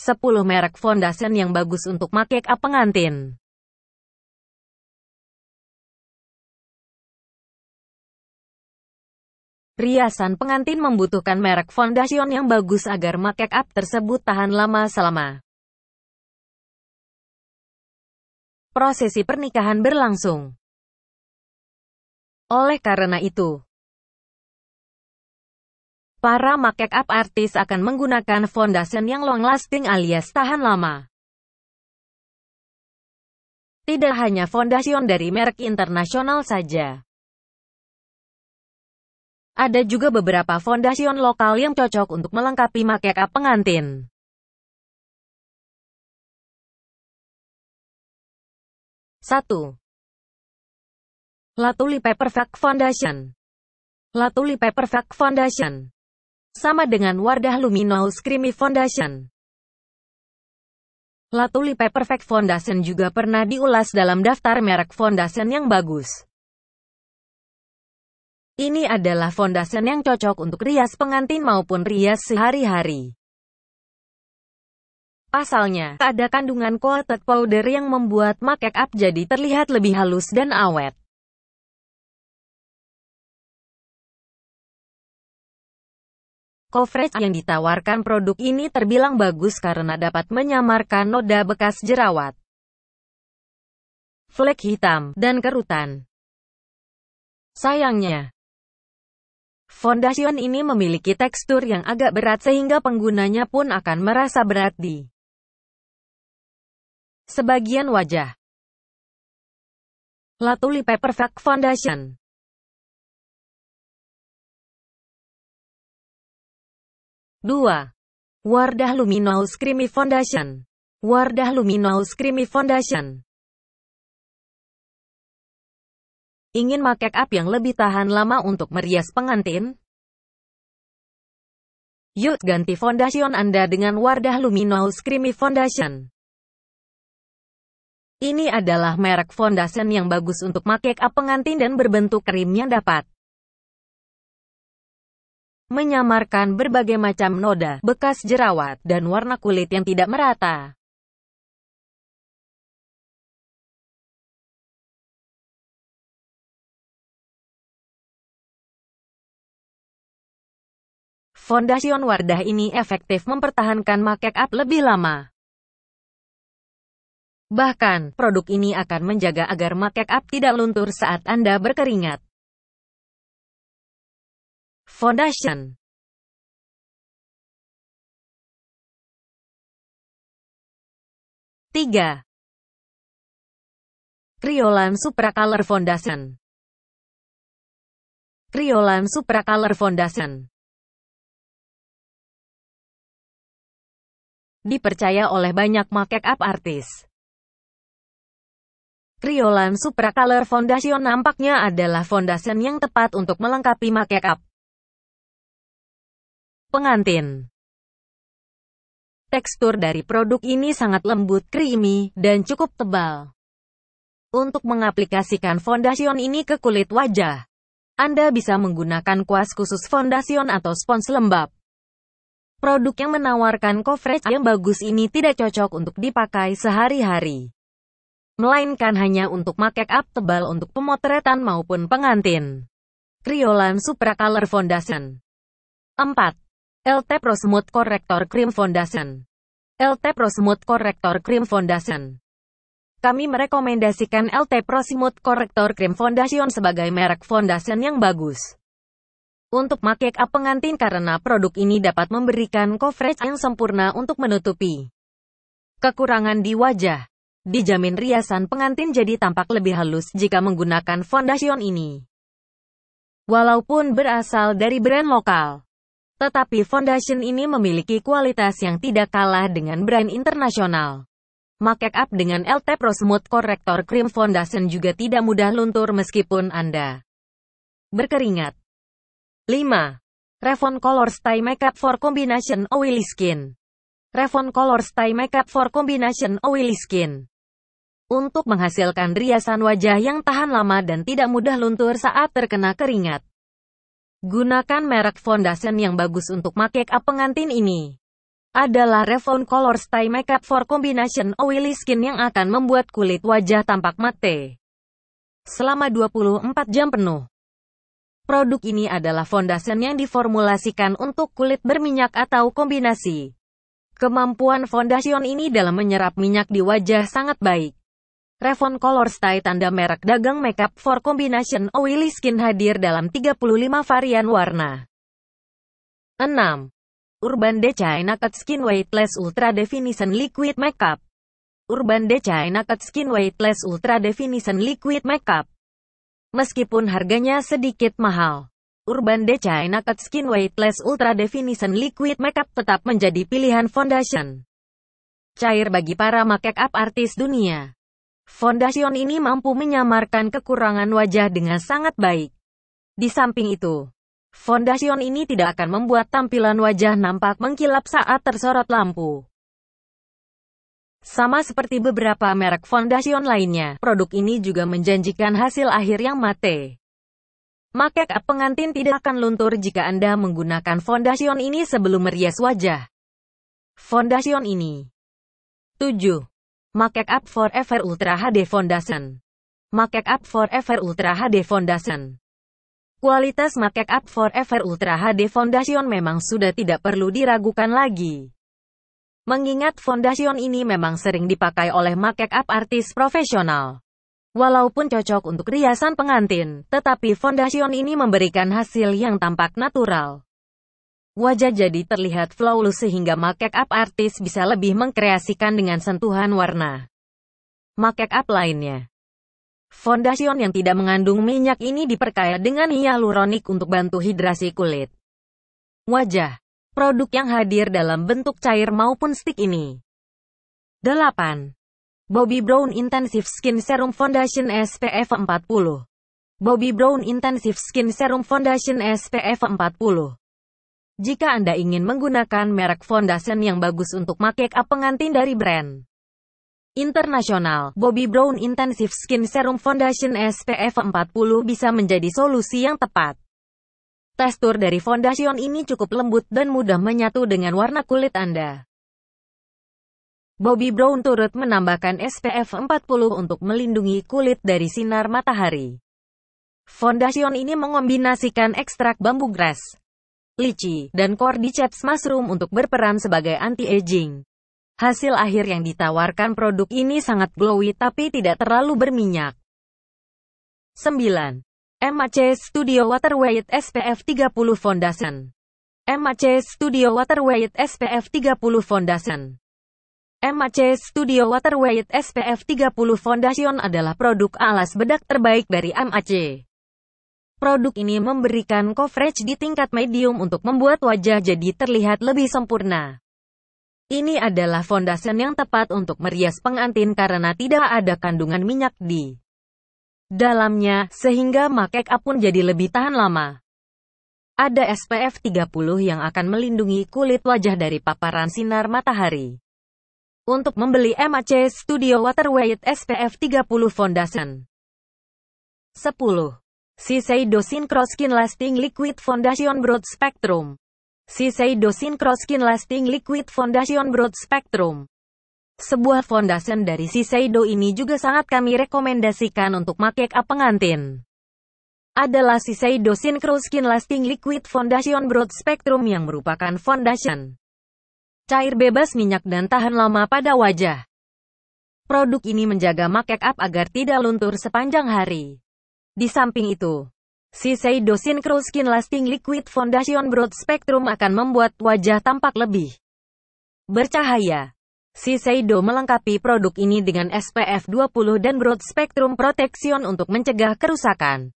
10 merek foundation yang bagus untuk make up pengantin. Riasan pengantin membutuhkan merek foundation yang bagus agar make up tersebut tahan lama selama prosesi pernikahan berlangsung. Oleh karena itu, para make up artis akan menggunakan foundation yang long lasting alias tahan lama. Tidak hanya foundation dari merek internasional saja. Ada juga beberapa foundation lokal yang cocok untuk melengkapi make up pengantin. Satu. Latuli Fact Foundation Latuli Fact Foundation sama dengan Wardah Luminous Creamy Foundation. Tulipe Perfect Foundation juga pernah diulas dalam daftar merek foundation yang bagus. Ini adalah foundation yang cocok untuk rias pengantin maupun rias sehari-hari. Pasalnya, ada kandungan coated powder yang membuat make up jadi terlihat lebih halus dan awet. Coverage yang ditawarkan produk ini terbilang bagus karena dapat menyamarkan noda bekas jerawat, flek hitam, dan kerutan. Sayangnya, foundation ini memiliki tekstur yang agak berat sehingga penggunanya pun akan merasa berat di sebagian wajah. Latuli Paper Fact Foundation 2. Wardah Luminous Creamy Foundation Wardah Luminous Creamy Foundation Ingin make up yang lebih tahan lama untuk merias pengantin? Yuk ganti foundation Anda dengan Wardah Luminous Creamy Foundation. Ini adalah merek foundation yang bagus untuk make up pengantin dan berbentuk krim yang dapat menyamarkan berbagai macam noda, bekas jerawat, dan warna kulit yang tidak merata. Foundation Wardah ini efektif mempertahankan make up lebih lama. Bahkan, produk ini akan menjaga agar make up tidak luntur saat Anda berkeringat. Foundation tiga Kriolan Supracolor Foundation Kriolan Supracolor Foundation Dipercaya oleh banyak make up artis. Kriolan Supracolor Foundation nampaknya adalah foundation yang tepat untuk melengkapi make up pengantin. Tekstur dari produk ini sangat lembut, creamy, dan cukup tebal. Untuk mengaplikasikan foundation ini ke kulit wajah, Anda bisa menggunakan kuas khusus foundation atau spons lembab. Produk yang menawarkan coverage yang bagus ini tidak cocok untuk dipakai sehari-hari. Melainkan hanya untuk make up tebal untuk pemotretan maupun pengantin. Kriolan Supra Color Foundation 4. LT Pro Smooth Corrector Cream Foundation. LT Pro Smooth Corrector Cream Foundation. Kami merekomendasikan LT Pro Smooth Corrector Cream Foundation sebagai merek foundation yang bagus. Untuk make up pengantin karena produk ini dapat memberikan coverage yang sempurna untuk menutupi kekurangan di wajah. Dijamin riasan pengantin jadi tampak lebih halus jika menggunakan foundation ini. Walaupun berasal dari brand lokal. Tetapi foundation ini memiliki kualitas yang tidak kalah dengan brand internasional. Make up dengan LT Pro Smooth Corrector Cream Foundation juga tidak mudah luntur meskipun Anda berkeringat. 5. Revon Color Stay Makeup for Combination Oily Skin Revon Color Stay Makeup for Combination Oily Skin Untuk menghasilkan riasan wajah yang tahan lama dan tidak mudah luntur saat terkena keringat. Gunakan merek foundation yang bagus untuk make up pengantin ini. Adalah Revlon Color Stay Makeup for Combination Oily Skin yang akan membuat kulit wajah tampak matte selama 24 jam penuh. Produk ini adalah foundation yang diformulasikan untuk kulit berminyak atau kombinasi. Kemampuan foundation ini dalam menyerap minyak di wajah sangat baik. Revon Color Style tanda merek dagang Makeup for Combination Oily Skin hadir dalam 35 varian warna. 6. Urban Decay Naked Skin Weightless Ultra Definition Liquid Makeup Urban Decay Naked Skin Weightless Ultra Definition Liquid Makeup Meskipun harganya sedikit mahal, Urban Decay Naked Skin Weightless Ultra Definition Liquid Makeup tetap menjadi pilihan foundation. Cair bagi para make up artis dunia. Foundation ini mampu menyamarkan kekurangan wajah dengan sangat baik. Di samping itu, foundation ini tidak akan membuat tampilan wajah nampak mengkilap saat tersorot lampu. Sama seperti beberapa merek foundation lainnya, produk ini juga menjanjikan hasil akhir yang mate. Makeup pengantin tidak akan luntur jika Anda menggunakan foundation ini sebelum merias wajah. Foundation ini 7. Makek Up Forever Ultra HD Foundation. Makek Up Forever Ultra HD Foundation. Kualitas Makek Up Forever Ultra HD Foundation memang sudah tidak perlu diragukan lagi. Mengingat foundation ini memang sering dipakai oleh makek up artis profesional. Walaupun cocok untuk riasan pengantin, tetapi foundation ini memberikan hasil yang tampak natural. Wajah jadi terlihat flawless sehingga make up artis bisa lebih mengkreasikan dengan sentuhan warna. Make up lainnya. foundation yang tidak mengandung minyak ini diperkaya dengan hyaluronik untuk bantu hidrasi kulit. Wajah. Produk yang hadir dalam bentuk cair maupun stick ini. 8. Bobbi Brown Intensive Skin Serum Foundation SPF 40. Bobbi Brown Intensive Skin Serum Foundation SPF 40. Jika Anda ingin menggunakan merek foundation yang bagus untuk make-up pengantin dari brand internasional, Bobbi Brown Intensive Skin Serum Foundation SPF 40 bisa menjadi solusi yang tepat. Tekstur dari foundation ini cukup lembut dan mudah menyatu dengan warna kulit Anda. Bobbi Brown turut menambahkan SPF 40 untuk melindungi kulit dari sinar matahari. Foundation ini mengombinasikan ekstrak bambu grass, lici, dan cordyceps mushroom untuk berperan sebagai anti-aging. Hasil akhir yang ditawarkan produk ini sangat glowy tapi tidak terlalu berminyak. 9. MAC Studio Waterweight SPF 30 Foundation MAC Studio Waterweight SPF 30 Foundation MAC Studio Waterweight SPF 30 Foundation adalah produk alas bedak terbaik dari MAC. Produk ini memberikan coverage di tingkat medium untuk membuat wajah jadi terlihat lebih sempurna. Ini adalah foundation yang tepat untuk merias pengantin karena tidak ada kandungan minyak di dalamnya, sehingga make up pun jadi lebih tahan lama. Ada SPF 30 yang akan melindungi kulit wajah dari paparan sinar matahari. Untuk membeli MAC Studio Waterweight SPF 30 Foundation. 10. Shiseido Synchro Skin Lasting Liquid Foundation Broad Spectrum. Shiseido Synchro Skin Lasting Liquid Foundation Broad Spectrum. Sebuah foundation dari Shiseido ini juga sangat kami rekomendasikan untuk make-up pengantin. Adalah Shiseido Synchro Skin Lasting Liquid Foundation Broad Spectrum yang merupakan foundation cair bebas minyak dan tahan lama pada wajah. Produk ini menjaga make up agar tidak luntur sepanjang hari. Di samping itu, Sisei Dosin Crow Skin Lasting Liquid Foundation Broad Spectrum akan membuat wajah tampak lebih bercahaya. Shiseido melengkapi produk ini dengan SPF 20 dan Broad Spectrum Protection untuk mencegah kerusakan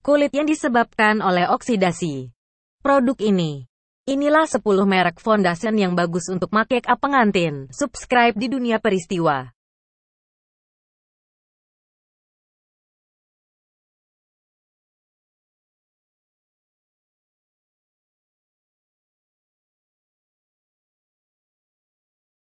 kulit yang disebabkan oleh oksidasi. Produk ini. Inilah 10 merek foundation yang bagus untuk makeup pengantin. Subscribe di dunia peristiwa.